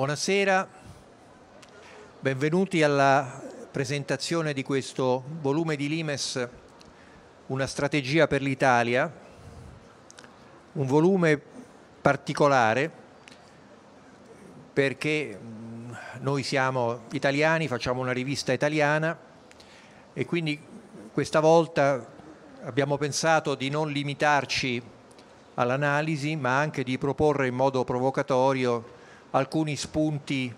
Buonasera, benvenuti alla presentazione di questo volume di Limes Una strategia per l'Italia, un volume particolare perché mm, noi siamo italiani, facciamo una rivista italiana e quindi questa volta abbiamo pensato di non limitarci all'analisi ma anche di proporre in modo provocatorio alcuni spunti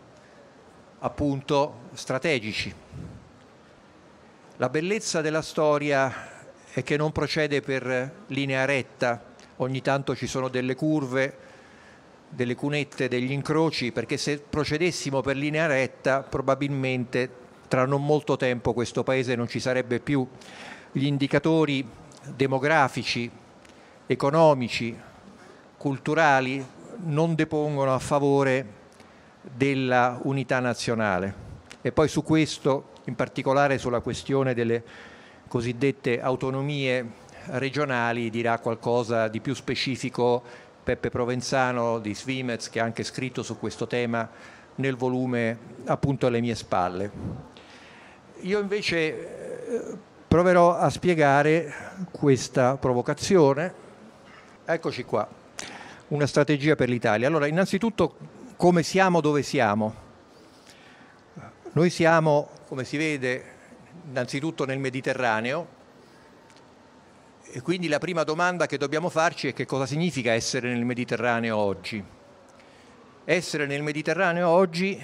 appunto strategici. La bellezza della storia è che non procede per linea retta, ogni tanto ci sono delle curve, delle cunette, degli incroci, perché se procedessimo per linea retta probabilmente tra non molto tempo questo paese non ci sarebbe più. Gli indicatori demografici, economici, culturali non depongono a favore della unità nazionale. E poi su questo, in particolare sulla questione delle cosiddette autonomie regionali, dirà qualcosa di più specifico Peppe Provenzano di Svimez, che ha anche scritto su questo tema nel volume appunto alle mie spalle. Io invece eh, proverò a spiegare questa provocazione. Eccoci qua una strategia per l'Italia. Allora, innanzitutto, come siamo dove siamo? Noi siamo, come si vede, innanzitutto nel Mediterraneo e quindi la prima domanda che dobbiamo farci è che cosa significa essere nel Mediterraneo oggi. Essere nel Mediterraneo oggi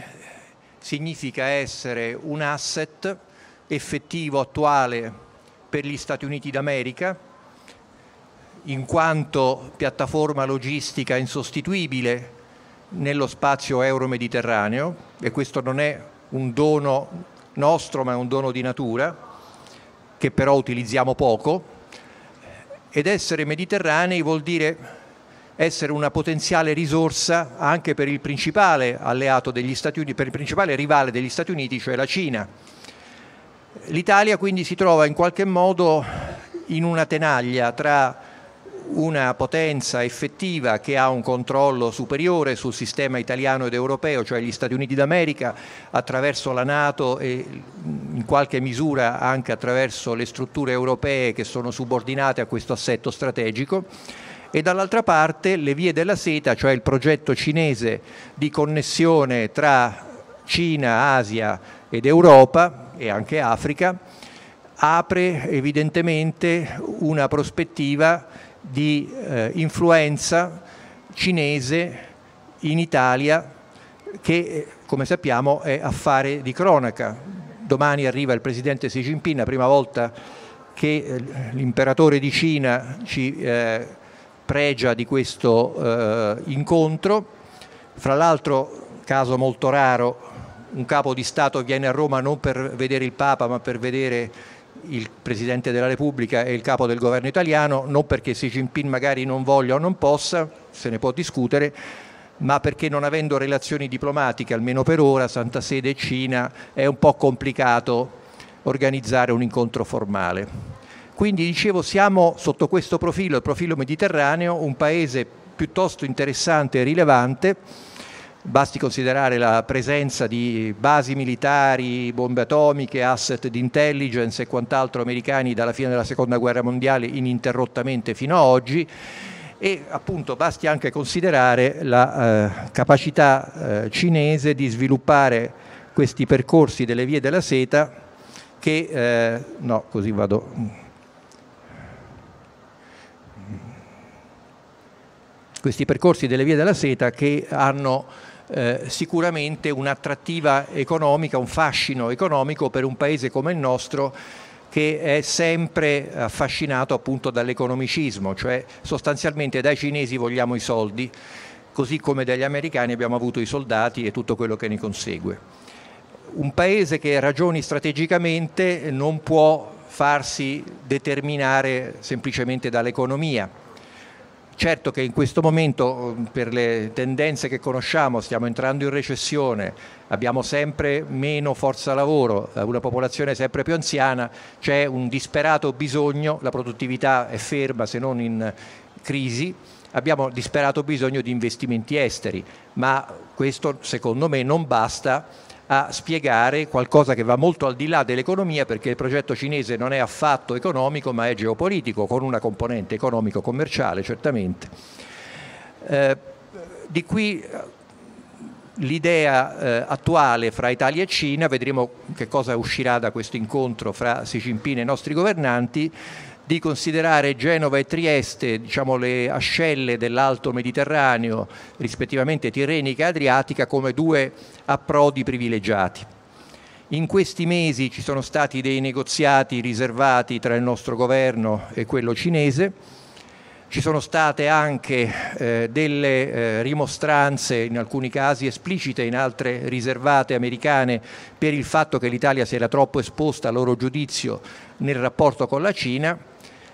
significa essere un asset effettivo, attuale per gli Stati Uniti d'America, in quanto piattaforma logistica insostituibile nello spazio euro-mediterraneo e questo non è un dono nostro ma è un dono di natura che però utilizziamo poco ed essere mediterranei vuol dire essere una potenziale risorsa anche per il principale alleato degli Stati Uniti, per il principale rivale degli Stati Uniti, cioè la Cina. L'Italia quindi si trova in qualche modo in una tenaglia tra una potenza effettiva che ha un controllo superiore sul sistema italiano ed europeo, cioè gli Stati Uniti d'America, attraverso la Nato e in qualche misura anche attraverso le strutture europee che sono subordinate a questo assetto strategico e dall'altra parte le vie della seta, cioè il progetto cinese di connessione tra Cina, Asia ed Europa e anche Africa, apre evidentemente una prospettiva di eh, influenza cinese in Italia che, eh, come sappiamo, è affare di cronaca. Domani arriva il presidente Xi Jinping, la prima volta che eh, l'imperatore di Cina ci eh, pregia di questo eh, incontro. Fra l'altro, caso molto raro, un capo di Stato viene a Roma non per vedere il Papa ma per vedere il Presidente della Repubblica e il capo del governo italiano, non perché Xi Jinping magari non voglia o non possa, se ne può discutere, ma perché non avendo relazioni diplomatiche, almeno per ora, Santa Sede e Cina, è un po' complicato organizzare un incontro formale. Quindi dicevo, siamo sotto questo profilo, il profilo mediterraneo, un paese piuttosto interessante e rilevante Basti considerare la presenza di basi militari, bombe atomiche, asset di intelligence e quant'altro americani dalla fine della seconda guerra mondiale ininterrottamente fino ad oggi e appunto basti anche considerare la eh, capacità eh, cinese di sviluppare questi percorsi delle vie della seta che, eh, no, così vado, questi percorsi delle vie della seta che hanno eh, sicuramente un'attrattiva economica, un fascino economico per un paese come il nostro che è sempre affascinato appunto dall'economicismo, cioè sostanzialmente dai cinesi vogliamo i soldi, così come dagli americani abbiamo avuto i soldati e tutto quello che ne consegue. Un paese che ragioni strategicamente non può farsi determinare semplicemente dall'economia Certo che in questo momento, mm, per le tendenze che conosciamo, stiamo entrando in recessione, abbiamo sempre meno forza lavoro, eh, una popolazione sempre più anziana, c'è un disperato bisogno, la produttività è ferma se non in crisi, abbiamo disperato bisogno di investimenti esteri, ma questo secondo me non basta a spiegare qualcosa che va molto al di là dell'economia perché il progetto cinese non è affatto economico ma è geopolitico con una componente economico-commerciale certamente. Eh, di qui eh, l'idea eh, attuale fra Italia e Cina, vedremo che cosa uscirà da questo incontro fra Xi Jinping e i nostri governanti, di considerare Genova e Trieste diciamo, le ascelle dell'Alto Mediterraneo, rispettivamente Tirrenica e Adriatica, come due approdi privilegiati. In questi mesi ci sono stati dei negoziati riservati tra il nostro governo e quello cinese, ci sono state anche eh, delle eh, rimostranze, in alcuni casi esplicite, in altre riservate americane, per il fatto che l'Italia si era troppo esposta a loro giudizio nel rapporto con la Cina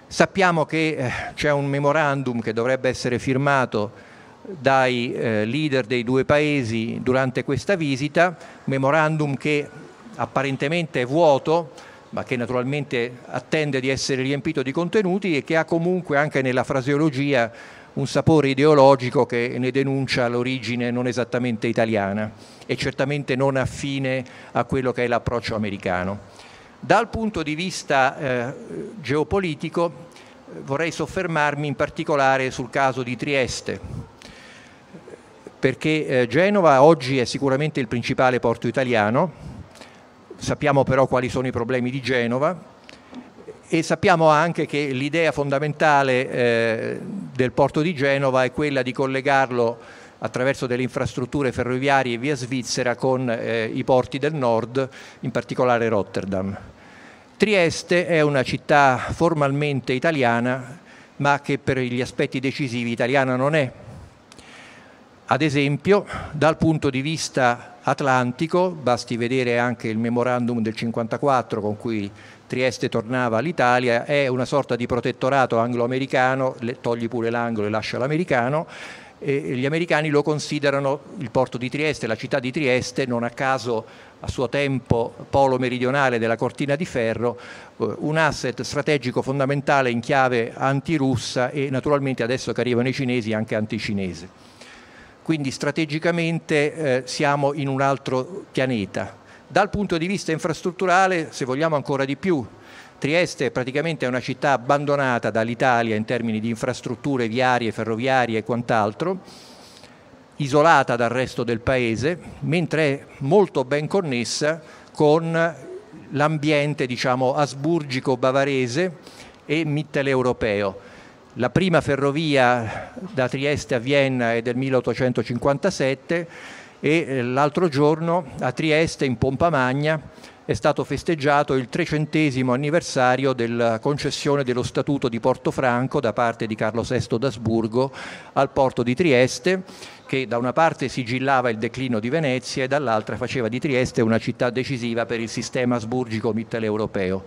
Sappiamo che eh, c'è un memorandum che dovrebbe essere firmato dai eh, leader dei due paesi durante questa visita, memorandum che apparentemente è vuoto, ma che naturalmente attende di essere riempito di contenuti e che ha comunque anche nella fraseologia un sapore ideologico che ne denuncia l'origine non esattamente italiana e certamente non affine a quello che è l'approccio americano. Dal punto di vista eh, geopolitico eh, vorrei soffermarmi in particolare sul caso di Trieste, perché eh, Genova oggi è sicuramente il principale porto italiano, sappiamo però quali sono i problemi di Genova e sappiamo anche che l'idea fondamentale eh, del porto di Genova è quella di collegarlo attraverso delle infrastrutture ferroviarie via Svizzera con eh, i porti del nord, in particolare Rotterdam. Trieste è una città formalmente italiana, ma che per gli aspetti decisivi italiana non è. Ad esempio, dal punto di vista atlantico, basti vedere anche il memorandum del 54 con cui Trieste tornava all'Italia, è una sorta di protettorato anglo-americano, togli pure l'angolo e lascia l'americano, gli americani lo considerano il porto di Trieste, la città di Trieste, non a caso a suo tempo polo meridionale della cortina di ferro, eh, un asset strategico fondamentale in chiave antirussa e naturalmente adesso che arrivano i cinesi anche anticinese. Quindi strategicamente eh, siamo in un altro pianeta, dal punto di vista infrastrutturale, se vogliamo ancora di più, Trieste praticamente è una città abbandonata dall'Italia in termini di infrastrutture viarie, ferroviarie e quant'altro, isolata dal resto del paese, mentre è molto ben connessa con l'ambiente diciamo, asburgico bavarese e mitteleuropeo. La prima ferrovia da Trieste a Vienna è del 1857 e eh, l'altro giorno a Trieste in Pompa Magna è stato festeggiato il trecentesimo anniversario della concessione dello Statuto di Porto Franco da parte di Carlo VI d'Asburgo al porto di Trieste, che da una parte sigillava il declino di Venezia e dall'altra faceva di Trieste una città decisiva per il sistema asburgico mitteleuropeo.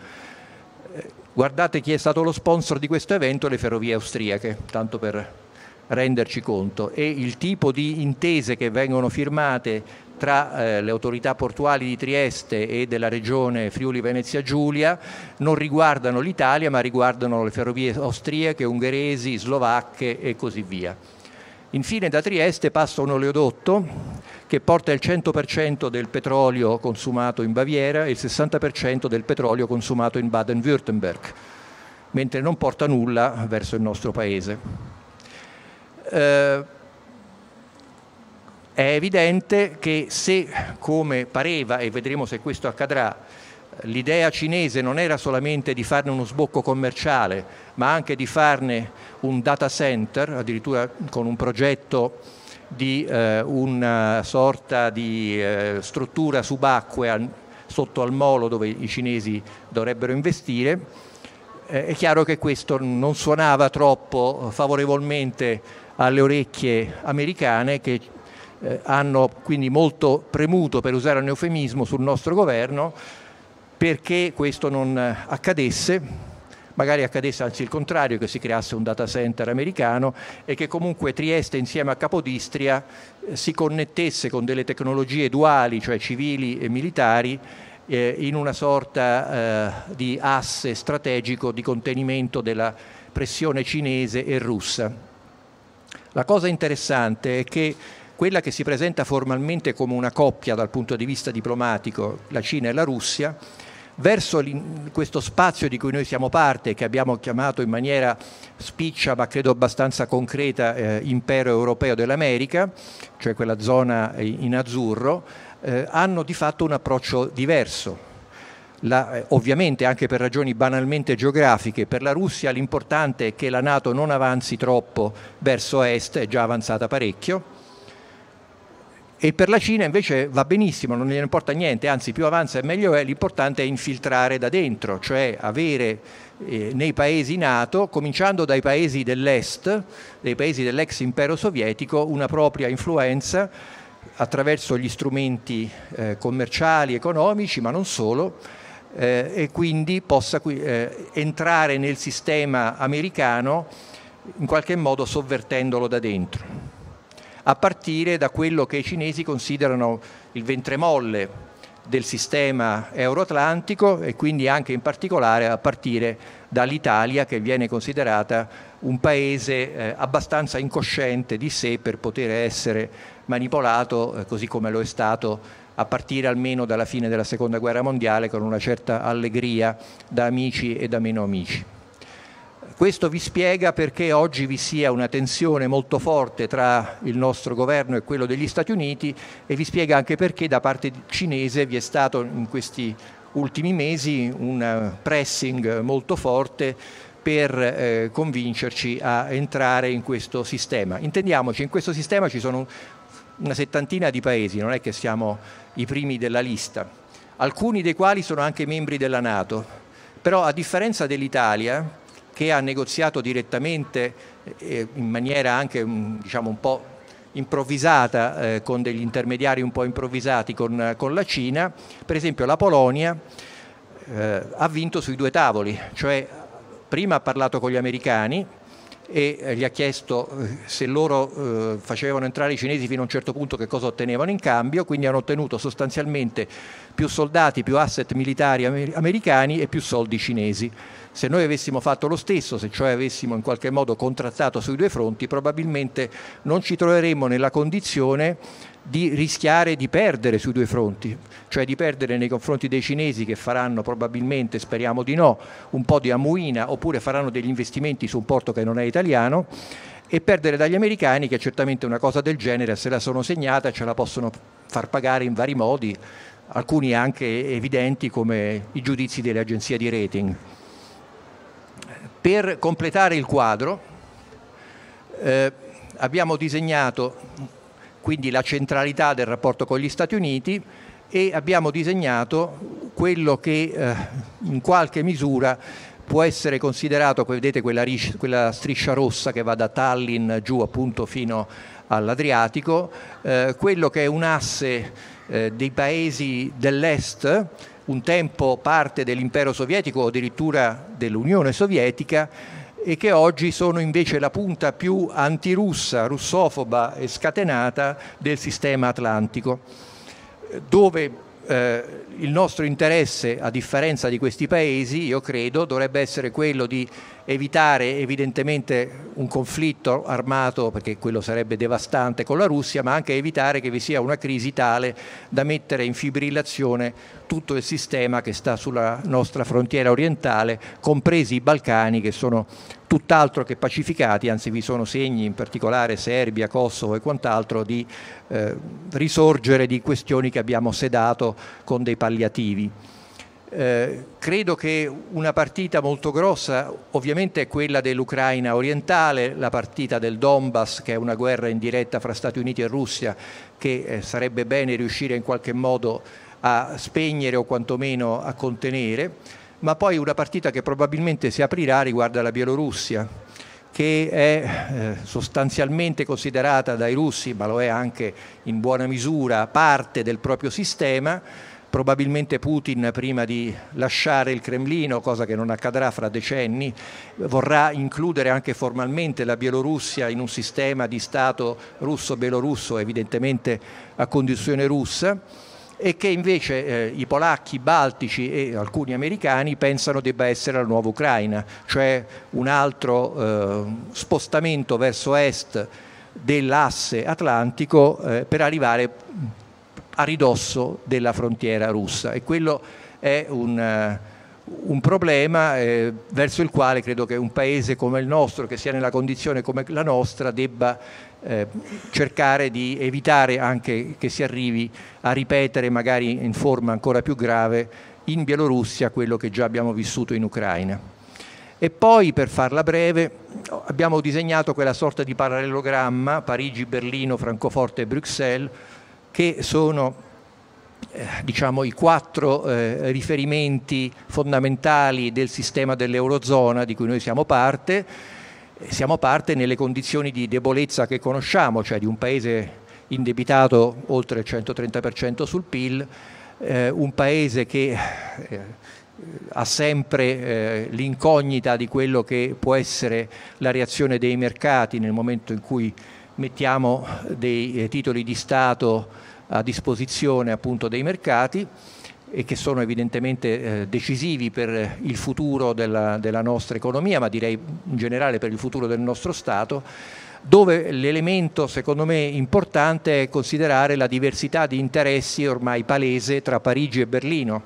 Eh, guardate chi è stato lo sponsor di questo evento, le ferrovie austriache, tanto per renderci conto e il tipo di intese che vengono firmate tra eh, le autorità portuali di Trieste e della regione Friuli Venezia Giulia non riguardano l'Italia ma riguardano le ferrovie austriache, ungheresi, slovacche e così via. Infine da Trieste passa un oleodotto che porta il 100% del petrolio consumato in Baviera e il 60% del petrolio consumato in Baden-Württemberg, mentre non porta nulla verso il nostro paese eh, è evidente che se, come pareva, e vedremo se questo accadrà, l'idea cinese non era solamente di farne uno sbocco commerciale, ma anche di farne un data center, addirittura con un progetto di eh, una eh, sorta di eh, struttura subacquea sotto al molo dove i cinesi dovrebbero investire, eh, è chiaro che questo non suonava troppo favorevolmente alle orecchie americane che eh, hanno quindi molto premuto, per usare un eufemismo, sul nostro governo perché questo non eh, accadesse, magari accadesse anzi il contrario, che si creasse un data center americano e che comunque Trieste insieme a Capodistria eh, si connettesse con delle tecnologie duali, cioè civili e militari, in una sorta di asse strategico di contenimento della pressione cinese e russa. La cosa interessante è che quella che si presenta formalmente come una coppia dal punto di vista diplomatico, la Cina e la Russia, verso questo spazio di cui noi siamo parte, che abbiamo chiamato in maniera spiccia ma credo abbastanza concreta eh, impero europeo dell'America, cioè quella zona eh, in azzurro, eh, hanno di fatto un approccio diverso. La, eh, ovviamente anche per ragioni banalmente geografiche, per la Russia l'importante è che la Nato non avanzi troppo verso est, è già avanzata parecchio, e per la Cina invece va benissimo, non gliene importa niente, anzi più avanza e meglio è, l'importante è infiltrare da dentro, cioè avere eh, nei paesi NATO, cominciando dai paesi dell'est, dei paesi dell'ex impero sovietico, una propria influenza attraverso gli strumenti eh, commerciali, economici, ma non solo, eh, e quindi possa eh, entrare nel sistema americano in qualche modo sovvertendolo da dentro, a partire da quello che i cinesi considerano il ventremolle del sistema euroatlantico e quindi anche in particolare a partire dall'Italia che viene considerata un paese eh, abbastanza incosciente di sé per poter essere manipolato eh, così come lo è stato a partire almeno dalla fine della seconda guerra mondiale con una certa allegria da amici e da meno amici. Questo vi spiega perché oggi vi sia una tensione molto forte tra il nostro governo e quello degli Stati Uniti e vi spiega anche perché da parte cinese vi è stato in questi ultimi mesi un pressing molto forte per eh, convincerci a entrare in questo sistema. Intendiamoci, in questo sistema ci sono una settantina di paesi, non è che siamo i primi della lista, alcuni dei quali sono anche membri della Nato. Però a differenza dell'Italia, che ha negoziato direttamente eh, eh in maniera anche mm, diciamo, un po' improvvisata, eh, con degli intermediari un po' improvvisati con, con la Cina, per esempio la Polonia eh, ha vinto sui due tavoli, cioè prima ha parlato con gli americani, e eh, gli ha chiesto eh, se loro eh, facevano entrare i cinesi fino a un certo punto che cosa ottenevano in cambio, quindi hanno ottenuto sostanzialmente più soldati, più asset militari americani e più soldi cinesi. Se noi avessimo fatto lo stesso, se cioè avessimo in qualche modo contrattato sui due fronti, probabilmente non ci troveremmo nella condizione di rischiare di perdere sui due fronti, cioè di perdere nei confronti dei cinesi che faranno probabilmente, speriamo di no, un po' di amuina oppure faranno degli investimenti su un porto che non è italiano e perdere dagli americani che certamente una cosa del genere se la sono segnata ce la possono far pagare in vari modi, alcuni anche evidenti come i giudizi delle agenzie di rating. Per completare il quadro eh, abbiamo disegnato quindi la centralità del rapporto con gli Stati Uniti e abbiamo disegnato quello che eh, in qualche misura può essere considerato, vedete quella, quella, striscia rossa che va da Tallinn giù appunto fino all'Adriatico, eh, quello che è un asse eh, dei paesi dell'est, un tempo parte dell'impero sovietico o addirittura dell'Unione Sovietica, e che oggi sono invece la punta più antirussa, russofoba e scatenata del sistema atlantico, dove eh, il nostro interesse, a differenza di questi paesi, io credo, dovrebbe essere quello di evitare evidentemente un conflitto armato, perché quello sarebbe devastante con la Russia, ma anche evitare che vi sia una crisi tale da mettere in fibrillazione tutto il sistema che sta sulla nostra frontiera orientale, compresi i Balcani che sono tutt'altro che pacificati, anzi vi sono segni in particolare Serbia, Kosovo e quant'altro di eh, risorgere di questioni che abbiamo sedato con dei palliativi. Eh, credo che una partita molto grossa ovviamente è quella dell'Ucraina orientale, la partita del Donbass che è una guerra in diretta fra Stati Uniti e Russia che eh, sarebbe bene riuscire in qualche modo a spegnere o quantomeno a contenere, ma poi una partita che probabilmente si aprirà riguarda la Bielorussia che è eh, sostanzialmente considerata dai russi, ma lo è anche in buona misura, parte del proprio sistema probabilmente Putin prima di lasciare il Cremlino, cosa che non accadrà fra decenni, vorrà includere anche formalmente la Bielorussia in un sistema di Stato russo-belorusso, evidentemente a condizione russa e che invece eh, i polacchi, i baltici e alcuni americani pensano debba essere la nuova Ucraina, cioè un altro eh, spostamento verso est dell'asse atlantico eh, per arrivare a ridosso della frontiera russa e quello è un, eh, un problema eh, verso il quale credo che un paese come il nostro, che sia nella condizione come la nostra, debba eh, cercare di evitare anche che si arrivi a ripetere, magari in forma ancora più grave, in Bielorussia quello che già abbiamo vissuto in Ucraina. E poi, per farla breve, abbiamo disegnato quella sorta di parallelogramma Parigi, Berlino, Francoforte Bruxelles che sono eh, diciamo, i quattro eh, riferimenti fondamentali del sistema dell'Eurozona di cui noi siamo parte, siamo parte nelle condizioni di debolezza che conosciamo, cioè di un paese indebitato oltre il 130% sul PIL, eh, un paese che eh, ha sempre eh, l'incognita di quello che può essere la reazione dei mercati nel momento in cui mettiamo dei eh, titoli di Stato a disposizione appunto dei mercati e che sono evidentemente eh, decisivi per il futuro della, della, nostra economia, ma direi in generale per il futuro del nostro Stato, dove l'elemento secondo me importante è considerare la diversità di interessi ormai palese tra Parigi e Berlino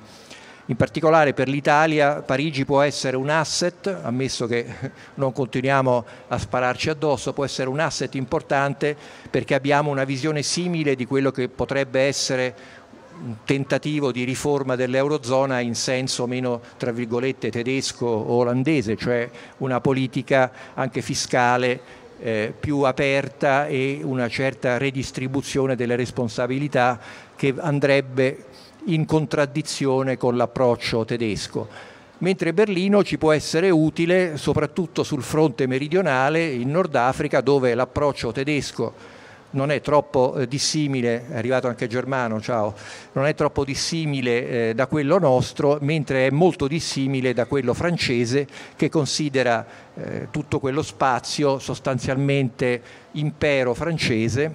in particolare per l'Italia Parigi può essere un asset, ammesso che non continuiamo a spararci addosso, può essere un asset importante perché abbiamo una visione simile di quello che potrebbe essere un tentativo di riforma dell'Eurozona in senso meno, tra virgolette, tedesco o olandese, cioè una politica anche fiscale eh, più aperta e una certa redistribuzione delle responsabilità che andrebbe in contraddizione con l'approccio tedesco. Mentre Berlino ci può essere utile soprattutto sul fronte meridionale, in Nord Africa, dove l'approccio tedesco non è troppo eh, dissimile, è arrivato anche Germano, ciao, non è troppo dissimile eh, da quello nostro, mentre è molto dissimile da quello francese che considera eh, tutto quello spazio sostanzialmente impero francese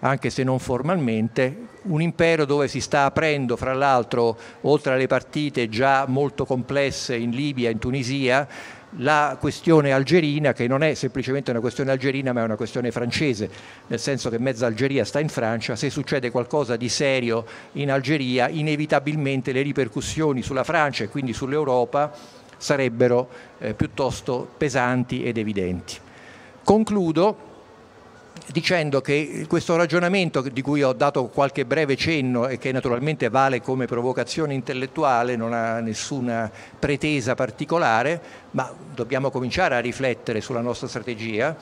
anche se non formalmente, un impero dove si sta aprendo, fra l'altro, oltre alle partite già molto complesse in Libia, in Tunisia, la questione algerina, che non è semplicemente una questione algerina, ma è una questione francese, nel senso che mezza Algeria sta in Francia, se succede qualcosa di serio in Algeria, inevitabilmente le ripercussioni sulla Francia e quindi sull'Europa sarebbero eh, piuttosto pesanti ed evidenti. Concludo dicendo che questo ragionamento di cui ho dato qualche breve cenno e che naturalmente vale come provocazione intellettuale, non ha nessuna pretesa particolare, ma dobbiamo cominciare a riflettere sulla nostra strategia,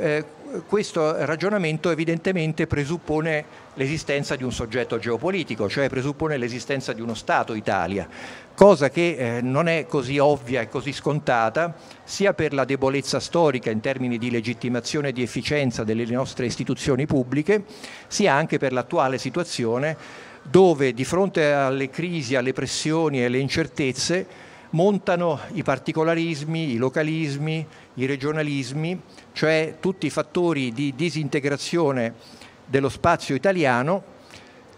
eh, questo ragionamento evidentemente presuppone l'esistenza di un soggetto geopolitico, cioè presuppone l'esistenza di uno Stato Italia, cosa che eh, non è così ovvia e così scontata sia per la debolezza storica in termini di legittimazione e di efficienza delle nostre istituzioni pubbliche, sia anche per l'attuale situazione dove di fronte alle crisi, alle pressioni e alle incertezze montano i particolarismi, i localismi, i regionalismi, cioè tutti i fattori di disintegrazione dello spazio italiano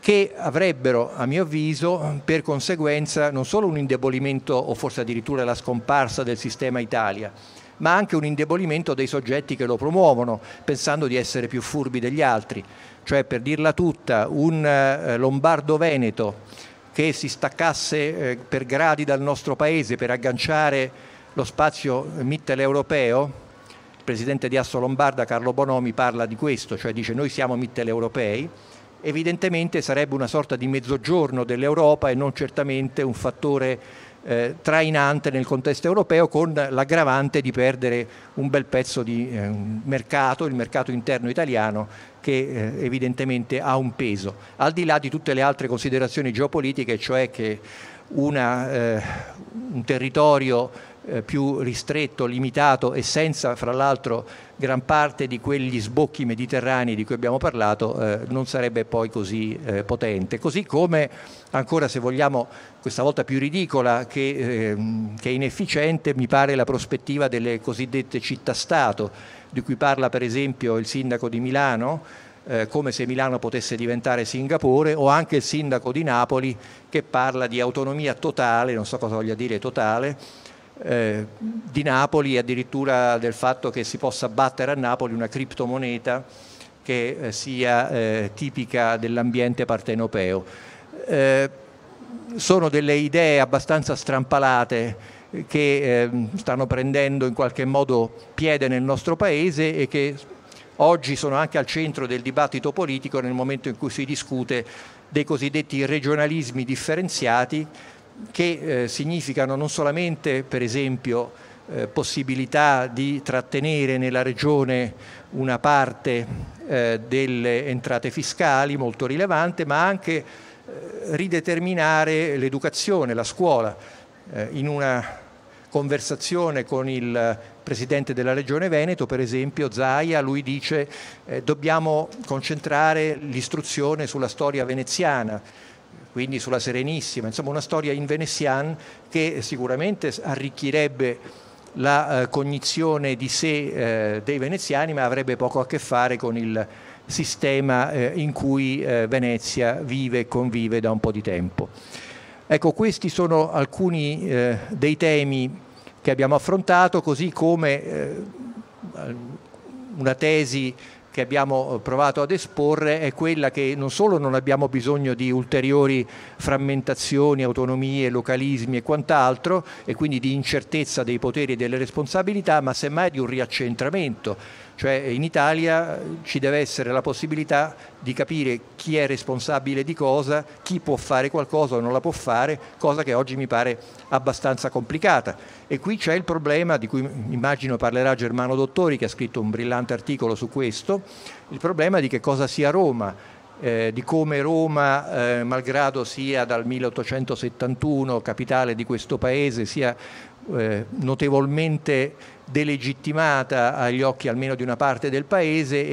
che avrebbero, a mio avviso, per conseguenza non solo un indebolimento o forse addirittura la scomparsa del sistema Italia, ma anche un indebolimento dei soggetti che lo promuovono, pensando di essere più furbi degli altri. Cioè, per dirla tutta, un eh, lombardo-veneto che si staccasse eh, per gradi dal nostro paese per agganciare lo spazio mitteleuropeo il presidente di Asso Lombarda Carlo Bonomi parla di questo, cioè dice noi siamo mitteleuropei, evidentemente sarebbe una sorta di mezzogiorno dell'Europa e non certamente un fattore eh, trainante nel contesto europeo con l'aggravante di perdere un bel pezzo di eh, mercato, il mercato interno italiano che eh, evidentemente ha un peso, al di là di tutte le altre considerazioni geopolitiche, cioè che una, eh, un territorio eh, più ristretto, limitato e senza, fra l'altro, gran parte di quegli sbocchi mediterranei di cui abbiamo parlato eh, non sarebbe poi così eh, potente. Così come, ancora se vogliamo, questa volta più ridicola che, ehm, che inefficiente, mi pare la prospettiva delle cosiddette città-stato, di cui parla per esempio il sindaco di Milano. Eh, come se Milano potesse diventare Singapore, o anche il sindaco di Napoli che parla di autonomia totale, non so cosa voglia dire totale, eh, di Napoli, addirittura del fatto che si possa battere a Napoli una criptomoneta che eh, sia eh, tipica dell'ambiente partenopeo. Eh, sono delle idee abbastanza strampalate che ehm, stanno prendendo in qualche modo piede nel nostro paese e che oggi sono anche al centro del dibattito politico nel momento in cui si discute dei cosiddetti regionalismi differenziati che eh, significano non solamente per esempio eh, possibilità di trattenere nella regione una parte eh, delle entrate fiscali molto rilevante, ma anche eh, rideterminare l'educazione, la scuola. Eh, in una conversazione con il presidente della regione Veneto, per esempio Zaia, lui dice eh, dobbiamo concentrare l'istruzione sulla storia veneziana quindi sulla Serenissima, insomma una storia in venezian che sicuramente arricchirebbe la eh, cognizione di sé eh, dei veneziani, ma avrebbe poco a che fare con il sistema eh, in cui Venezia vive e convive da un po' di tempo. Ecco, questi sono alcuni dei temi che abbiamo affrontato, così come una tesi che abbiamo eh, provato ad esporre è quella che non solo non abbiamo bisogno di ulteriori frammentazioni, autonomie, localismi e quant'altro e quindi di incertezza dei poteri e delle responsabilità, ma semmai di un riaccentramento, cioè in Italia eh, ci deve essere la possibilità di capire chi è responsabile di cosa, chi può fare qualcosa o non la può fare, cosa che oggi mi pare abbastanza complicata. E qui c'è il problema di cui immagino parlerà Germano Dottori che ha scritto un brillante articolo su questo, il problema di che cosa sia Roma. Eh, di come Roma, eh, malgrado sia dal 1871 capitale di questo paese, sia eh, notevolmente delegittimata agli occhi almeno di una parte del paese e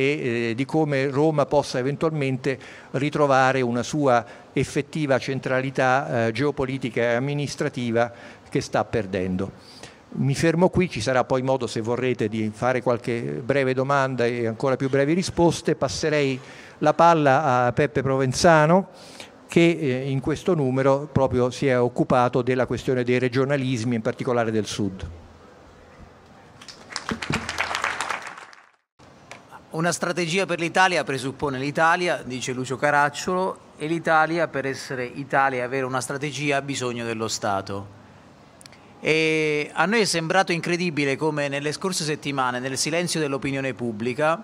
eh, di come Roma possa eventualmente ritrovare una sua effettiva centralità eh, geopolitica e amministrativa che sta perdendo. Mi fermo qui, ci sarà poi modo se vorrete di fare qualche breve domanda e ancora più brevi risposte. Passerei la palla a Peppe Provenzano che eh, in questo numero proprio si è occupato della questione dei regionalismi, in particolare del Sud. Una strategia per l'Italia presuppone l'Italia, dice Lucio Caracciolo, e l'Italia per essere Italia e avere una strategia ha bisogno dello Stato. E a noi è sembrato incredibile come nelle scorse settimane, nel silenzio dell'opinione pubblica,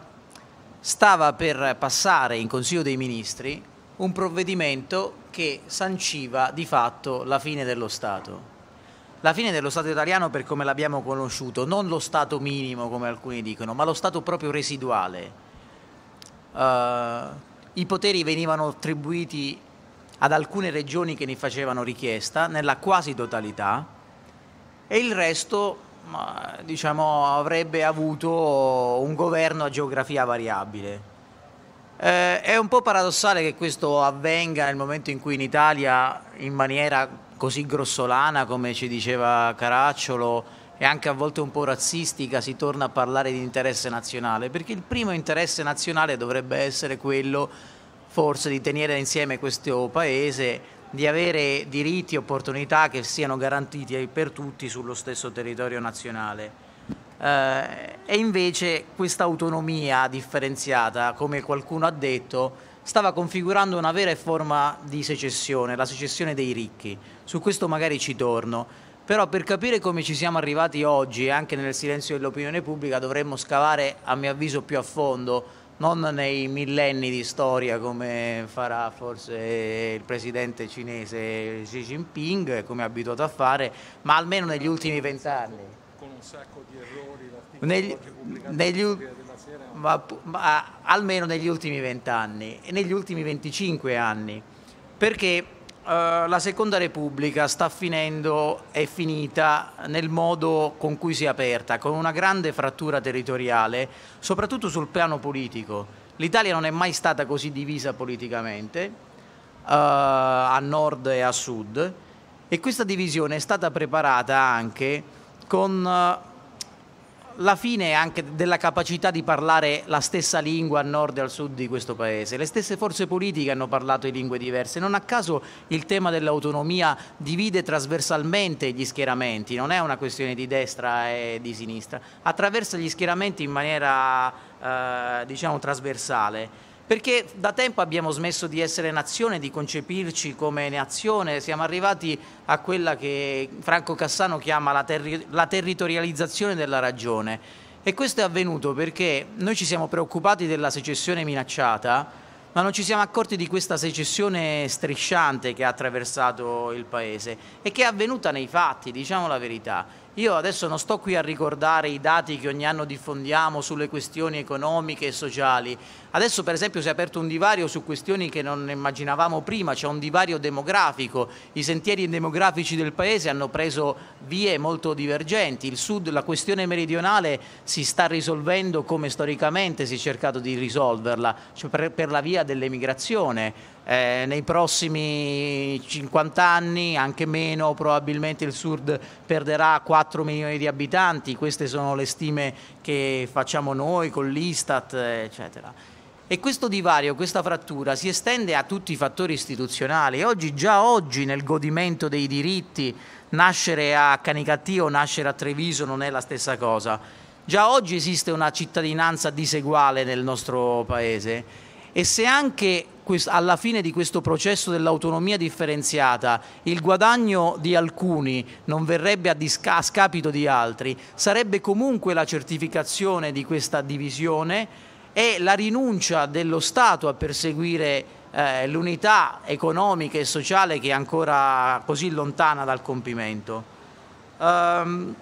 stava per passare in Consiglio dei Ministri un provvedimento che sanciva di fatto la fine dello Stato. La fine dello Stato italiano per come l'abbiamo conosciuto, non lo Stato minimo come alcuni dicono, ma lo Stato proprio residuale. Uh, I poteri venivano attribuiti ad alcune regioni che ne facevano richiesta, nella quasi totalità, e il resto diciamo, avrebbe avuto un governo a geografia variabile. Eh, è un po' paradossale che questo avvenga nel momento in cui in Italia, in maniera così grossolana, come ci diceva Caracciolo, e anche a volte un po' razzistica, si torna a parlare di interesse nazionale, perché il primo interesse nazionale dovrebbe essere quello forse di tenere insieme questo paese di avere diritti e opportunità che siano garantiti per tutti sullo stesso territorio nazionale. Eh, e invece questa autonomia differenziata, come qualcuno ha detto, stava configurando una vera forma di secessione, la secessione dei ricchi. Su questo magari ci torno. Però per capire come ci siamo arrivati oggi, anche nel silenzio dell'opinione pubblica, dovremmo scavare, a mio avviso, più a fondo non nei millenni di storia come farà forse il presidente cinese Xi Jinping, come è abituato a fare, ma almeno negli ultimi vent'anni. Con un sacco di errori, negli, negli, ma, ma, almeno negli ultimi vent'anni e negli ultimi 25 anni, perché eh, la Seconda Repubblica sta finendo, è finita nel modo con cui si è aperta, con una grande frattura territoriale, soprattutto sul piano politico. L'Italia non è mai stata così divisa politicamente, eh, a nord e a sud, e questa divisione è stata preparata anche con eh, la fine anche della capacità di parlare la stessa lingua a nord e al sud di questo paese. Le stesse forze politiche hanno parlato in lingue diverse. Non a caso il tema dell'autonomia divide trasversalmente gli schieramenti, non è una questione di destra e di sinistra, attraversa gli schieramenti in maniera eh, diciamo trasversale. Perché da tempo abbiamo smesso di essere nazione, di concepirci come nazione, siamo arrivati a quella che Franco Cassano chiama la, terri la territorializzazione della ragione. E questo è avvenuto perché noi ci siamo preoccupati della secessione minacciata, ma non ci siamo accorti di questa secessione strisciante che ha attraversato il paese e che è avvenuta nei fatti, diciamo la verità. Io adesso non sto qui a ricordare i dati che ogni anno diffondiamo sulle questioni economiche e sociali, Adesso per esempio si è aperto un divario su questioni che non immaginavamo prima, c'è un divario demografico, i sentieri demografici del paese hanno preso vie molto divergenti, il sud, la questione meridionale si sta risolvendo come storicamente si è cercato di risolverla, cioè per, per la via dell'emigrazione. Eh, nei prossimi 50 anni, anche meno, probabilmente il sud perderà 4 milioni di abitanti, queste sono le stime che facciamo noi con l'Istat, eccetera. E questo divario, questa frattura si estende a tutti i fattori istituzionali. Oggi, già oggi, nel godimento dei diritti, nascere a Canicattì o nascere a Treviso non è la stessa cosa. Già oggi esiste una cittadinanza diseguale nel nostro paese e se anche alla fine di questo processo dell'autonomia differenziata il guadagno di alcuni non verrebbe a, a scapito di altri, sarebbe comunque la certificazione di questa divisione è la rinuncia dello Stato a perseguire eh, l'unità economica e sociale che è ancora così lontana dal compimento. Um,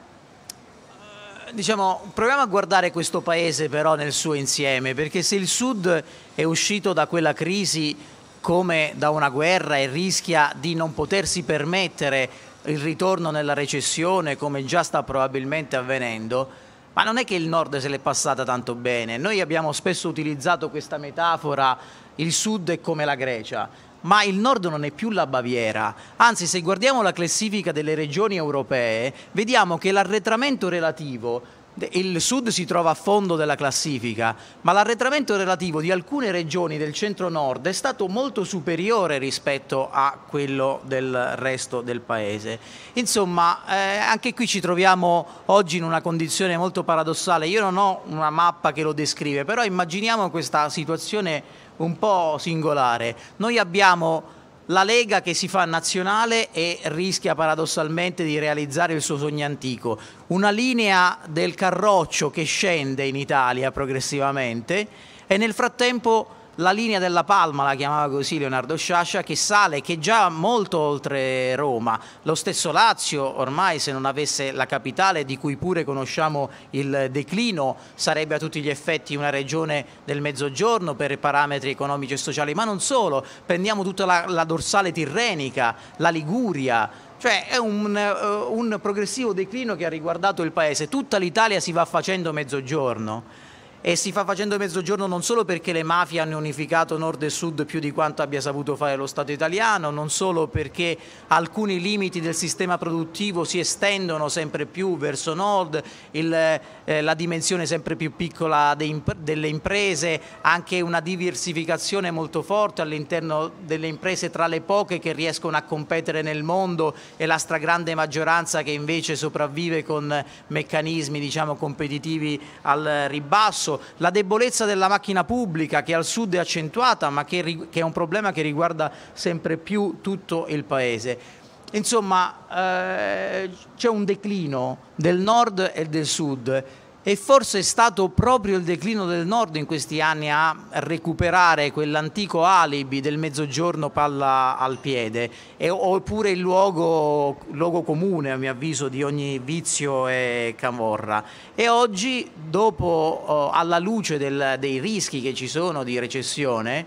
diciamo, proviamo a guardare questo paese però nel suo insieme, perché se il Sud è uscito da quella crisi come da una guerra e rischia di non potersi permettere il ritorno nella recessione come già sta probabilmente avvenendo, ma non è che il nord se l'è passata tanto bene, noi abbiamo spesso utilizzato questa metafora, il sud è come la Grecia, ma il nord non è più la Baviera, anzi se guardiamo la classifica delle regioni europee vediamo che l'arretramento relativo il sud si trova a fondo della classifica, ma l'arretramento relativo di alcune regioni del centro-nord è stato molto superiore rispetto a quello del resto del paese. Insomma, eh, anche qui ci troviamo oggi in una condizione molto paradossale. Io non ho una mappa che lo descrive, però immaginiamo questa situazione un po' singolare. Noi abbiamo la Lega che si fa nazionale e rischia paradossalmente di realizzare il suo sogno antico, una linea del carroccio che scende in Italia progressivamente e nel frattempo la linea della Palma, la chiamava così Leonardo Sciascia, che sale, che già molto oltre Roma. Lo stesso Lazio, ormai se non avesse la capitale, di cui pure conosciamo il declino, sarebbe a tutti gli effetti una regione del mezzogiorno per parametri economici e sociali, ma non solo. Prendiamo tutta la, la dorsale tirrenica, la Liguria, cioè è un, eh, un, progressivo declino che ha riguardato il paese. Tutta l'Italia si va facendo mezzogiorno e si fa facendo mezzogiorno non solo perché le mafie hanno unificato nord e sud più di quanto abbia saputo fare lo Stato italiano, non solo perché alcuni limiti del sistema produttivo si estendono sempre più verso nord, il, eh, la dimensione sempre più piccola imp delle imprese, anche una diversificazione molto forte all'interno delle imprese tra le poche che riescono a competere nel mondo e la stragrande maggioranza che invece sopravvive con meccanismi diciamo, competitivi al ribasso senso la debolezza della macchina pubblica che al sud è accentuata ma che, che è un problema che riguarda sempre più tutto il paese. Insomma eh, c'è un declino del nord e del sud e forse è stato proprio il declino del nord in questi anni a recuperare quell'antico alibi del mezzogiorno palla al piede, e, oppure il luogo, luogo, comune, a mio avviso, di ogni vizio e camorra. E oggi, dopo, oh, alla luce del, dei rischi che ci sono di recessione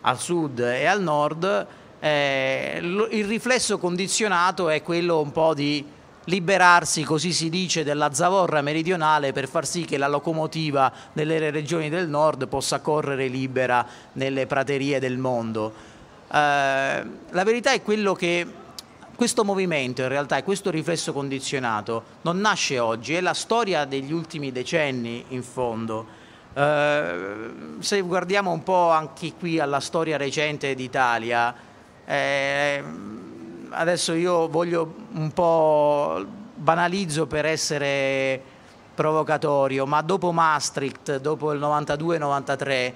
al sud e al nord, eh, il riflesso condizionato è quello un po' di liberarsi, così si dice, della zavorra meridionale per far sì che la locomotiva delle regioni del nord possa correre libera nelle praterie del mondo. Eh, la verità è quello che questo movimento in realtà e questo riflesso condizionato non nasce oggi, è la storia degli ultimi decenni in fondo. Eh, se guardiamo un po' anche qui alla storia recente d'Italia, eh, adesso io voglio un po' banalizzo per essere provocatorio, ma dopo Maastricht, dopo il 92-93,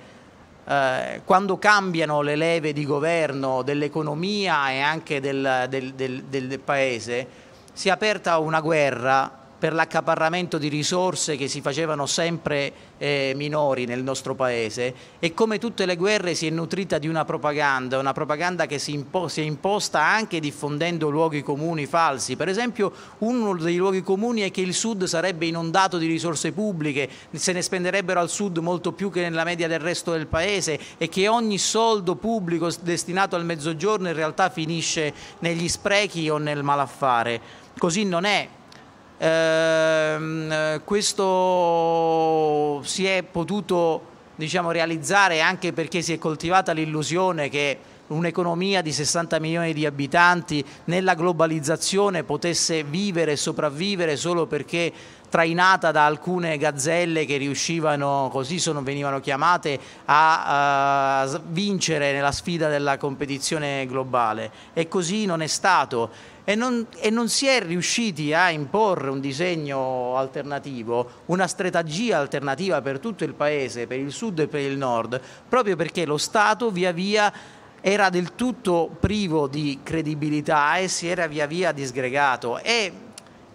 eh, quando cambiano le leve di governo dell'economia e anche del, del, del, del paese, si è aperta una guerra per l'accaparramento di risorse che si facevano sempre eh, minori nel nostro paese e come tutte le guerre si è nutrita di una propaganda, una propaganda che si, impo si è imposta anche diffondendo luoghi comuni falsi. Per esempio uno dei luoghi comuni è che il sud sarebbe inondato di risorse pubbliche, se ne spenderebbero al sud molto più che nella media del resto del paese e che ogni soldo pubblico destinato al mezzogiorno in realtà finisce negli sprechi o nel malaffare. Così non è, eh, questo si è potuto diciamo, realizzare anche perché si è coltivata l'illusione che un'economia di 60 milioni di abitanti nella globalizzazione potesse vivere e sopravvivere solo perché trainata da alcune gazzelle che riuscivano, così sono, venivano chiamate, a, a eh, vincere nella sfida della competizione globale. E così non è stato. E non, e non, si è riusciti a imporre un disegno alternativo, una strategia alternativa per tutto il paese, per il sud e per il nord, proprio perché lo Stato via via era del tutto privo di credibilità e si era via via disgregato e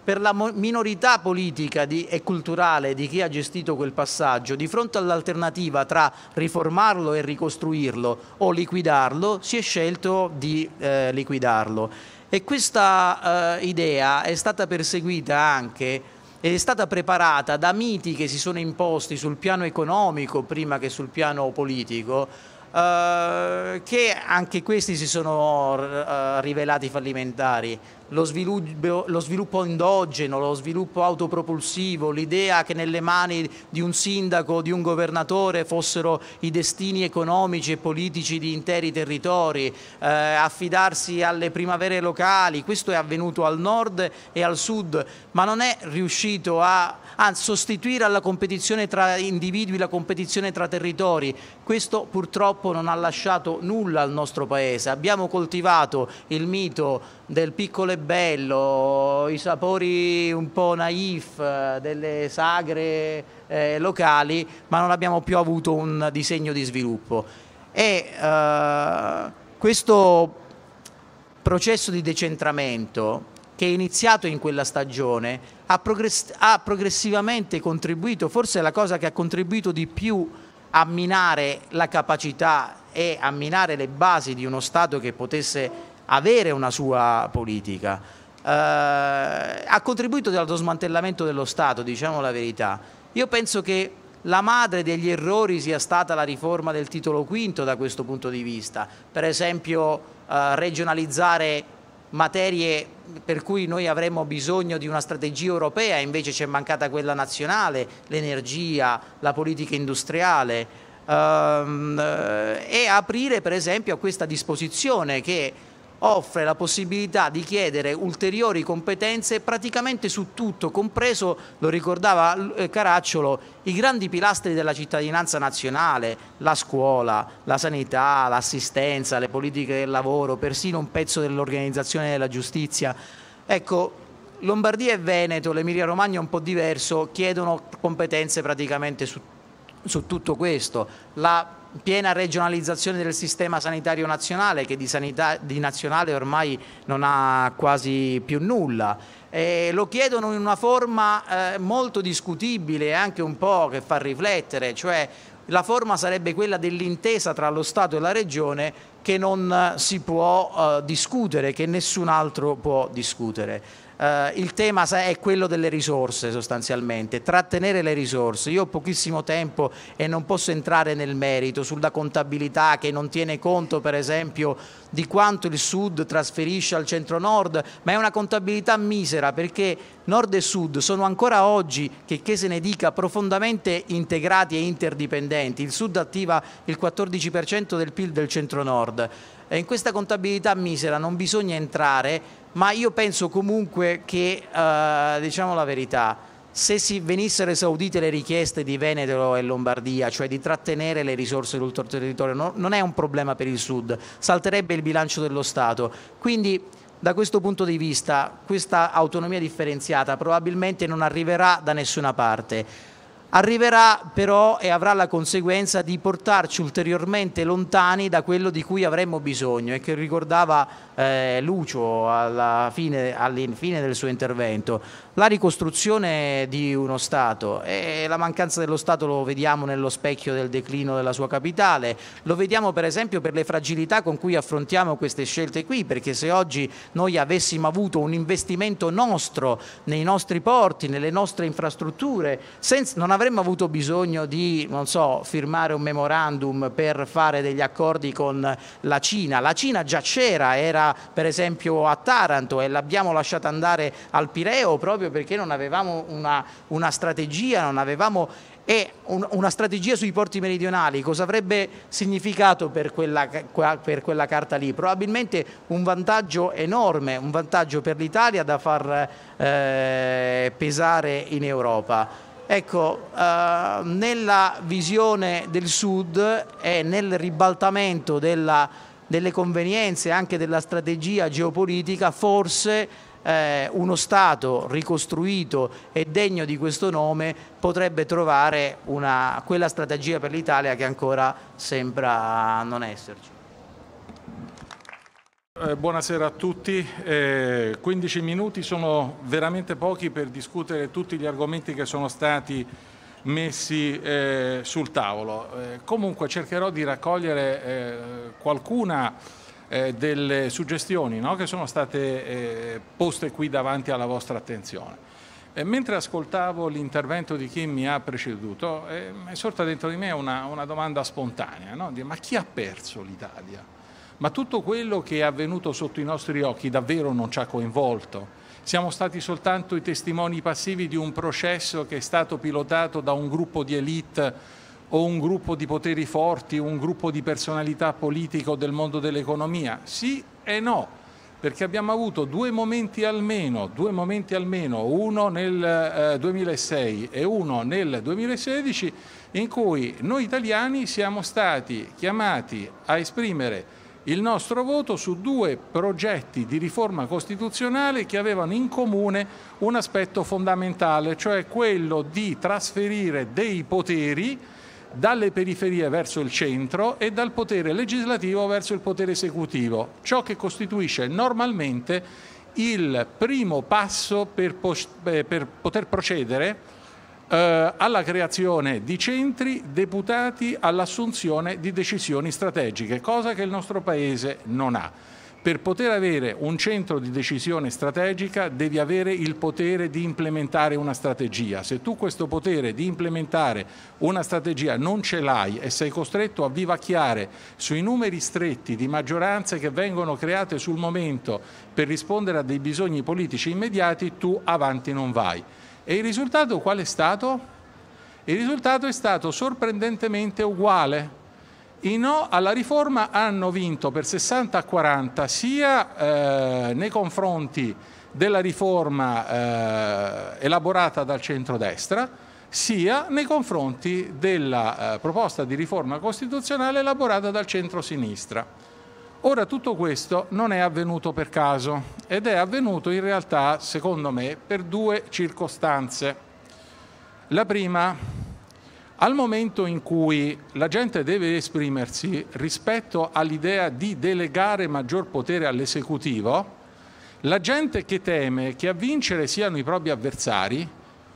per la minorità politica di, e culturale di chi ha gestito quel passaggio, di fronte all'alternativa tra riformarlo e ricostruirlo o liquidarlo, si è scelto di eh, liquidarlo. E questa eh, idea è stata perseguita anche ed è stata preparata da miti che si sono imposti sul piano economico prima che sul piano politico, eh, che anche questi si sono eh, rivelati fallimentari. Lo sviluppo, lo sviluppo, endogeno, lo sviluppo autopropulsivo, l'idea che nelle mani di un sindaco, di un governatore fossero i destini economici e politici di interi territori, eh, affidarsi alle primavere locali, questo è avvenuto al nord e al sud, ma non è riuscito a anzi sostituire alla competizione tra individui la competizione tra territori. Questo purtroppo non ha lasciato nulla al nostro Paese. Abbiamo coltivato il mito del piccolo e bello, i sapori un po' naif eh, delle sagre eh, locali, ma non abbiamo più avuto un disegno di sviluppo. E eh, questo processo di decentramento che è iniziato in quella stagione ha, progress ha progressivamente contribuito, forse è la cosa che ha contribuito di più a minare la capacità e a minare le basi di uno Stato che potesse avere una sua politica. Eh, ha contribuito allo smantellamento dello Stato, diciamo la verità. Io penso che la madre degli errori sia stata la riforma del titolo quinto da questo punto di vista, per esempio eh, regionalizzare materie per cui noi avremmo bisogno di una strategia europea, invece ci è mancata quella nazionale, l'energia, la politica industriale, ehm, eh, e aprire per esempio a questa disposizione che offre la possibilità di chiedere ulteriori competenze praticamente su tutto, compreso, lo ricordava eh, Caracciolo, i grandi pilastri della cittadinanza nazionale, la scuola, la sanità, l'assistenza, le politiche del lavoro, persino un pezzo dell'organizzazione della giustizia. Ecco, Lombardia e Veneto, l'Emilia Romagna è un po' diverso, chiedono competenze praticamente su, su tutto questo. La piena regionalizzazione del sistema sanitario nazionale che di, sanità, di nazionale ormai non ha quasi più nulla. Eh, lo chiedono in una forma eh, molto discutibile e anche un po' che fa riflettere, cioè la forma sarebbe quella dell'intesa tra lo Stato e la Regione che non si può eh, discutere, che nessun altro può discutere. Uh, il tema è quello delle risorse sostanzialmente, trattenere le risorse. Io ho pochissimo tempo e non posso entrare nel merito sulla contabilità che non tiene conto per esempio di quanto il sud trasferisce al centro-nord, ma è una contabilità misera perché nord e sud sono ancora oggi, che, che se ne dica, profondamente integrati e interdipendenti. Il sud attiva il 14% del PIL del centro-nord. Eh, in questa contabilità misera non bisogna entrare, ma io penso comunque che, eh, diciamo la verità, se si venissero esaudite le richieste di Veneto e Lombardia, cioè di trattenere le risorse dell'ultimo territorio, no, non è un problema per il Sud, salterebbe il bilancio dello Stato. Quindi da questo punto di vista questa autonomia differenziata probabilmente non arriverà da nessuna parte. Arriverà però e avrà la conseguenza di portarci ulteriormente lontani da quello di cui avremmo bisogno e che ricordava eh, Lucio alla fine, alla fine del suo intervento la ricostruzione di uno Stato e la mancanza dello Stato lo vediamo nello specchio del declino della sua capitale, lo vediamo per esempio per le fragilità con cui affrontiamo queste scelte qui, perché se oggi noi avessimo avuto un investimento nostro nei nostri porti, nelle nostre infrastrutture, senza, non avremmo avuto bisogno di so, firmare un memorandum per fare degli accordi con la Cina. La Cina già c'era, era per esempio a Taranto e l'abbiamo lasciata andare al Pireo proprio proprio perché non avevamo una, una strategia, non avevamo e un, una strategia sui porti meridionali, cosa avrebbe significato per quella, per quella carta lì? Probabilmente un vantaggio enorme, un vantaggio per l'Italia da far eh, pesare in Europa. Ecco, eh, nella visione del Sud e nel ribaltamento della, delle convenienze anche della strategia geopolitica, forse eh, uno Stato ricostruito e degno di questo nome potrebbe trovare una, quella strategia per l'Italia che ancora sembra non esserci. Eh, buonasera a tutti, eh, 15 minuti sono veramente pochi per discutere tutti gli argomenti che sono stati messi eh, sul tavolo. Eh, comunque cercherò di raccogliere eh, qualcuna eh, delle suggestioni no? che sono state eh, poste qui davanti alla vostra attenzione. E eh, mentre ascoltavo l'intervento di chi mi ha preceduto, eh, è sorta dentro di me una, una domanda spontanea, no? ma chi ha perso l'Italia? Ma tutto quello che è avvenuto sotto i nostri occhi davvero non ci ha coinvolto? Siamo stati soltanto i testimoni passivi di un processo che è stato pilotato da un gruppo di elite o un gruppo di poteri forti, un gruppo di personalità politico del mondo dell'economia? Sì e no perché abbiamo avuto due momenti almeno, due momenti almeno uno nel eh, 2006 e uno nel 2016, in cui noi italiani siamo stati chiamati a esprimere il nostro voto su due progetti di riforma costituzionale che avevano in comune un aspetto fondamentale, cioè quello di trasferire dei poteri dalle periferie verso il centro e dal potere legislativo verso il potere esecutivo, ciò che costituisce normalmente il primo passo per, eh, per poter procedere eh, alla creazione di centri deputati all'assunzione di decisioni strategiche, cosa che il nostro Paese non ha. Per poter avere un centro di decisione strategica devi avere il potere di implementare una strategia. Se tu questo potere di implementare una strategia non ce l'hai e sei costretto a vivacchiare sui numeri stretti di maggioranze che vengono create sul momento per rispondere a dei bisogni politici immediati, tu avanti non vai. E il risultato qual è stato? Il risultato è stato sorprendentemente uguale i no alla riforma hanno vinto per 60 a 40 sia eh, nei confronti della riforma eh, elaborata dal centrodestra, sia nei confronti della eh, proposta di riforma costituzionale elaborata dal centrosinistra. Ora tutto questo non è avvenuto per caso ed è avvenuto in realtà, secondo me, per due circostanze. La prima al momento in cui la gente deve esprimersi rispetto all'idea di delegare maggior potere all'esecutivo, la gente che teme che a vincere siano i propri avversari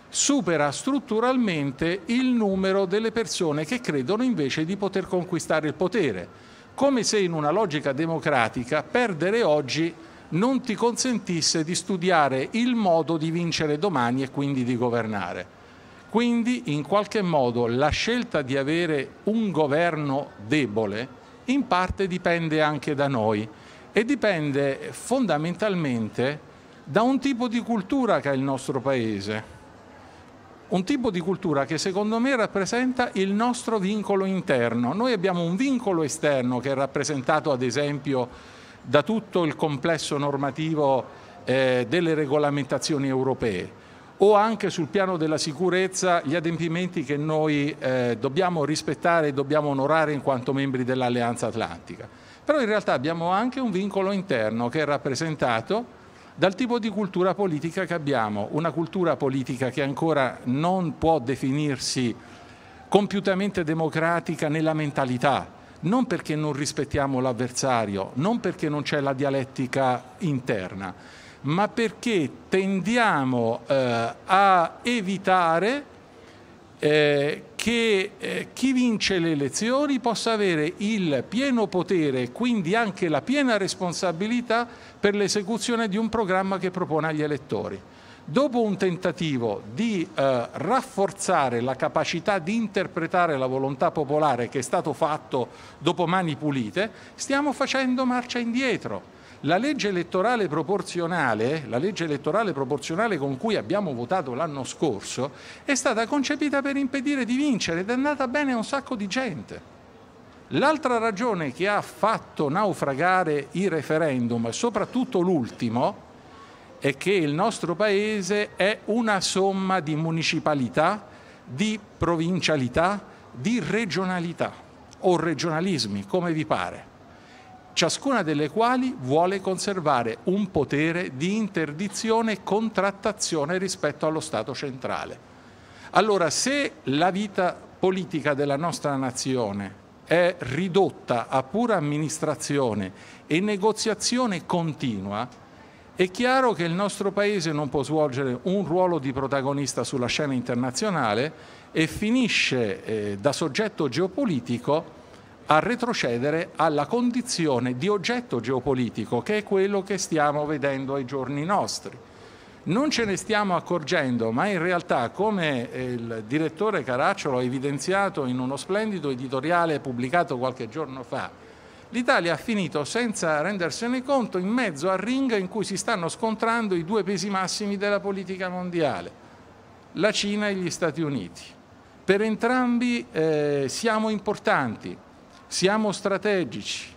supera strutturalmente il numero delle persone che credono invece di poter conquistare il potere, come se in una logica democratica perdere oggi non ti consentisse di studiare il modo di vincere domani e quindi di governare. Quindi in qualche modo la scelta di avere un governo debole in parte dipende anche da noi e dipende fondamentalmente da un tipo di cultura che ha il nostro Paese, un tipo di cultura che secondo me rappresenta il nostro vincolo interno. Noi abbiamo un vincolo esterno che è rappresentato ad esempio da tutto il complesso normativo eh, delle regolamentazioni europee o anche sul piano della sicurezza gli adempimenti che noi eh, dobbiamo rispettare e dobbiamo onorare in quanto membri dell'Alleanza Atlantica. Però in realtà abbiamo anche un vincolo interno che è rappresentato dal tipo di cultura politica che abbiamo, una cultura politica che ancora non può definirsi compiutamente democratica nella mentalità, non perché non rispettiamo l'avversario, non perché non c'è la dialettica interna, ma perché tendiamo eh, a evitare eh, che eh, chi vince le elezioni possa avere il pieno potere e quindi anche la piena responsabilità per l'esecuzione di un programma che propone agli elettori. Dopo un tentativo di eh, rafforzare la capacità di interpretare la volontà popolare che è stato fatto dopo mani pulite, stiamo facendo marcia indietro la legge, la legge elettorale proporzionale, con cui abbiamo votato l'anno scorso, è stata concepita per impedire di vincere ed è andata bene a un sacco di gente. L'altra ragione che ha fatto naufragare i referendum, soprattutto l'ultimo, è che il nostro Paese è una somma di municipalità, di provincialità, di regionalità o regionalismi, come vi pare ciascuna delle quali vuole conservare un potere di interdizione e contrattazione rispetto allo Stato centrale. Allora, se la vita politica della nostra nazione è ridotta a pura amministrazione e negoziazione continua, è chiaro che il nostro Paese non può svolgere un ruolo di protagonista sulla scena internazionale e finisce eh, da soggetto geopolitico a retrocedere alla condizione di oggetto geopolitico che è quello che stiamo vedendo ai giorni nostri. Non ce ne stiamo accorgendo, ma in realtà, come eh, il direttore Caracciolo ha evidenziato in uno splendido editoriale pubblicato qualche giorno fa, l'Italia ha finito senza rendersene conto in mezzo al ring in cui si stanno scontrando i due pesi massimi della politica mondiale, la Cina e gli Stati Uniti. Per entrambi eh, siamo importanti, siamo strategici.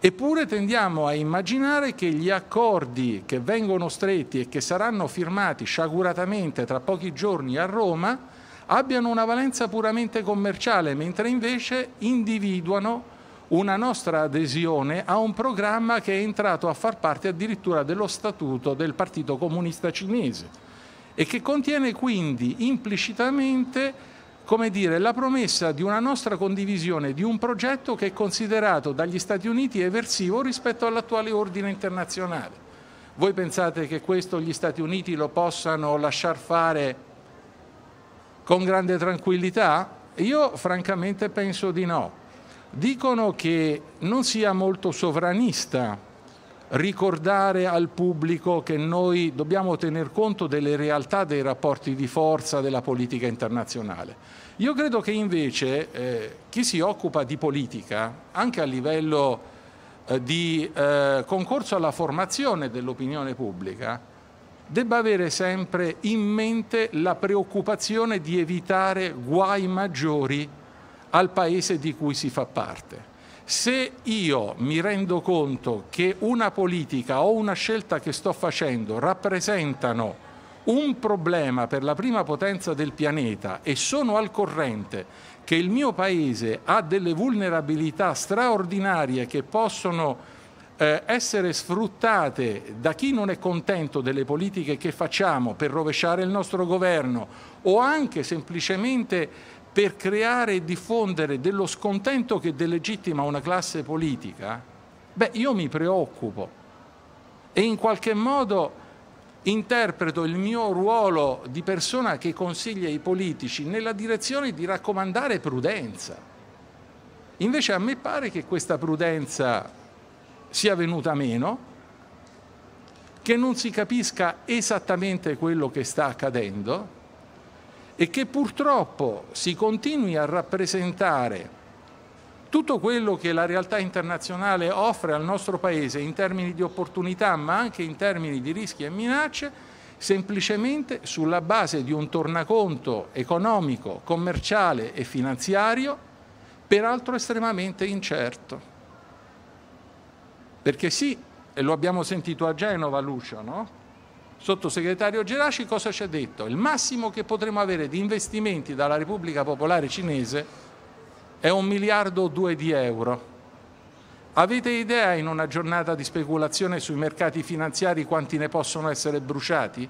Eppure tendiamo a immaginare che gli accordi che vengono stretti e che saranno firmati sciaguratamente tra pochi giorni a Roma abbiano una valenza puramente commerciale, mentre invece individuano una nostra adesione a un programma che è entrato a far parte addirittura dello statuto del Partito Comunista Cinese e che contiene quindi implicitamente come dire, la promessa di una nostra condivisione di un progetto che è considerato dagli Stati Uniti eversivo rispetto all'attuale ordine internazionale. Voi pensate che questo gli Stati Uniti lo possano lasciar fare con grande tranquillità? Io francamente penso di no. Dicono che non sia molto sovranista ricordare al pubblico che noi dobbiamo tener conto delle realtà dei rapporti di forza della politica internazionale. Io credo che invece eh, chi si occupa di politica, anche a livello eh, di eh, concorso alla formazione dell'opinione pubblica, debba avere sempre in mente la preoccupazione di evitare guai maggiori al paese di cui si fa parte. Se io mi rendo conto che una politica o una scelta che sto facendo rappresentano un problema per la prima potenza del pianeta e sono al corrente che il mio paese ha delle vulnerabilità straordinarie che possono eh, essere sfruttate da chi non è contento delle politiche che facciamo per rovesciare il nostro governo o anche semplicemente per creare e diffondere dello scontento che delegittima una classe politica, beh, io mi preoccupo e in qualche modo interpreto il mio ruolo di persona che consiglia i politici nella direzione di raccomandare prudenza. Invece a me pare che questa prudenza sia venuta meno, che non si capisca esattamente quello che sta accadendo e che purtroppo si continui a rappresentare tutto quello che la realtà internazionale offre al nostro Paese in termini di opportunità ma anche in termini di rischi e minacce, semplicemente sulla base di un tornaconto economico, commerciale e finanziario, peraltro estremamente incerto. Perché sì, e lo abbiamo sentito a Genova, Lucio, no? sottosegretario Geraci cosa ci ha detto? Il massimo che potremo avere di investimenti dalla Repubblica Popolare Cinese è un miliardo o due di euro. Avete idea in una giornata di speculazione sui mercati finanziari quanti ne possono essere bruciati?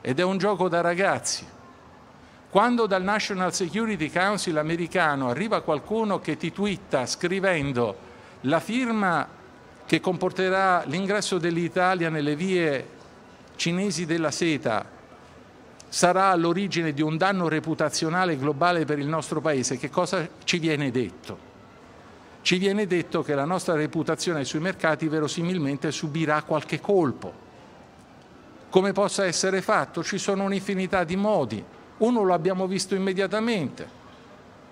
Ed è un gioco da ragazzi. Quando dal National Security Council americano arriva qualcuno che ti twitta scrivendo la firma che comporterà l'ingresso dell'Italia nelle vie cinesi della seta sarà all'origine di un danno reputazionale globale per il nostro Paese, che cosa ci viene detto? Ci viene detto che la nostra reputazione sui mercati verosimilmente subirà qualche colpo. Come possa essere fatto? Ci sono un'infinità di modi. Uno lo abbiamo visto immediatamente.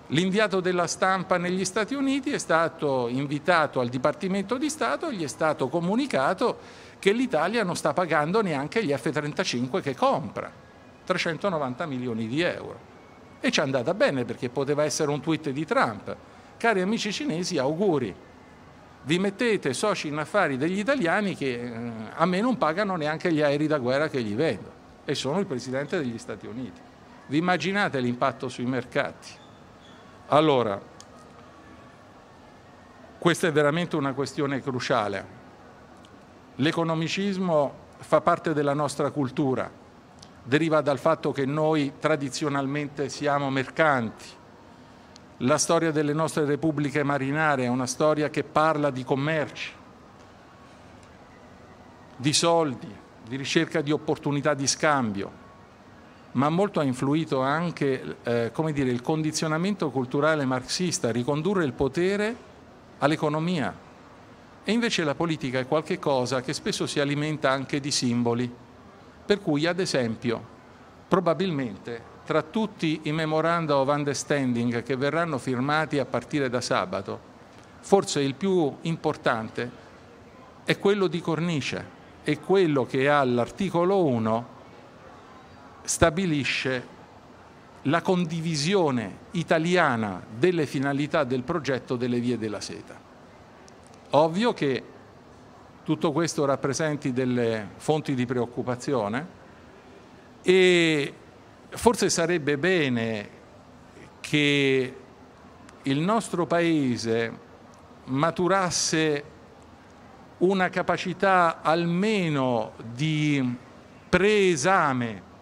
L'inviato della stampa negli Stati Uniti è stato invitato al Dipartimento di Stato e gli è stato comunicato che l'Italia non sta pagando neanche gli F-35 che compra, 390 milioni di euro. E ci è andata bene perché poteva essere un tweet di Trump. Cari amici cinesi, auguri. Vi mettete soci in affari degli italiani che eh, a me non pagano neanche gli aerei da guerra che gli vendo e sono il Presidente degli Stati Uniti. Vi immaginate l'impatto sui mercati? Allora, questa è veramente una questione cruciale. L'economicismo fa parte della nostra cultura, deriva dal fatto che noi tradizionalmente siamo mercanti. La storia delle nostre repubbliche marinare è una storia che parla di commerci, di soldi, di ricerca di opportunità di scambio, ma molto ha influito anche eh, dire, il condizionamento culturale marxista, ricondurre il potere all'economia, e invece la politica è qualcosa che spesso si alimenta anche di simboli, per cui ad esempio probabilmente tra tutti i memoranda of understanding che verranno firmati a partire da sabato, forse il più importante è quello di cornice, è quello che all'articolo 1 stabilisce la condivisione italiana delle finalità del progetto delle vie della seta. Ovvio che tutto questo rappresenti delle fonti di preoccupazione e forse sarebbe bene che il nostro Paese maturasse una capacità almeno di preesame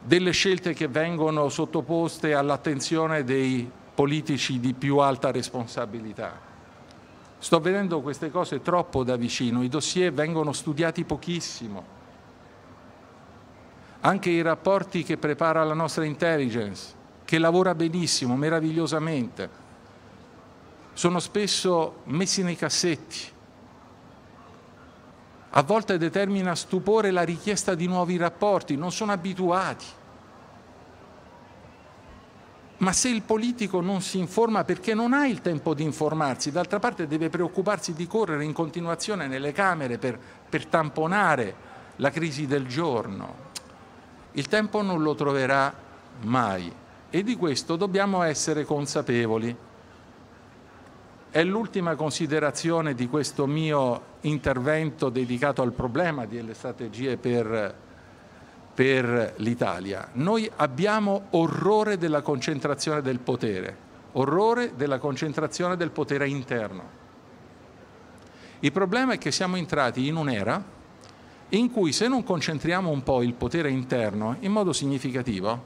delle scelte che vengono sottoposte all'attenzione dei politici di più alta responsabilità. Sto vedendo queste cose troppo da vicino, i dossier vengono studiati pochissimo. Anche i rapporti che prepara la nostra intelligence, che lavora benissimo, meravigliosamente, sono spesso messi nei cassetti. A volte determina stupore la richiesta di nuovi rapporti, non sono abituati ma se il politico non si informa perché non ha il tempo di informarsi, d'altra parte deve preoccuparsi di correre in continuazione nelle Camere per, per tamponare la crisi del giorno. Il tempo non lo troverà mai e di questo dobbiamo essere consapevoli. È l'ultima considerazione di questo mio intervento dedicato al problema delle strategie per per l'Italia. Noi abbiamo orrore della concentrazione del potere, orrore della concentrazione del potere interno. Il problema è che siamo entrati in un'era in cui se non concentriamo un po' il potere interno in modo significativo,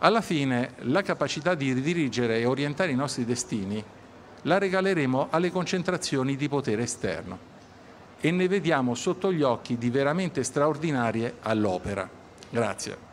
alla fine la capacità di dirigere e orientare i nostri destini la regaleremo alle concentrazioni di potere esterno e ne vediamo sotto gli occhi di veramente straordinarie all'opera. Grazie.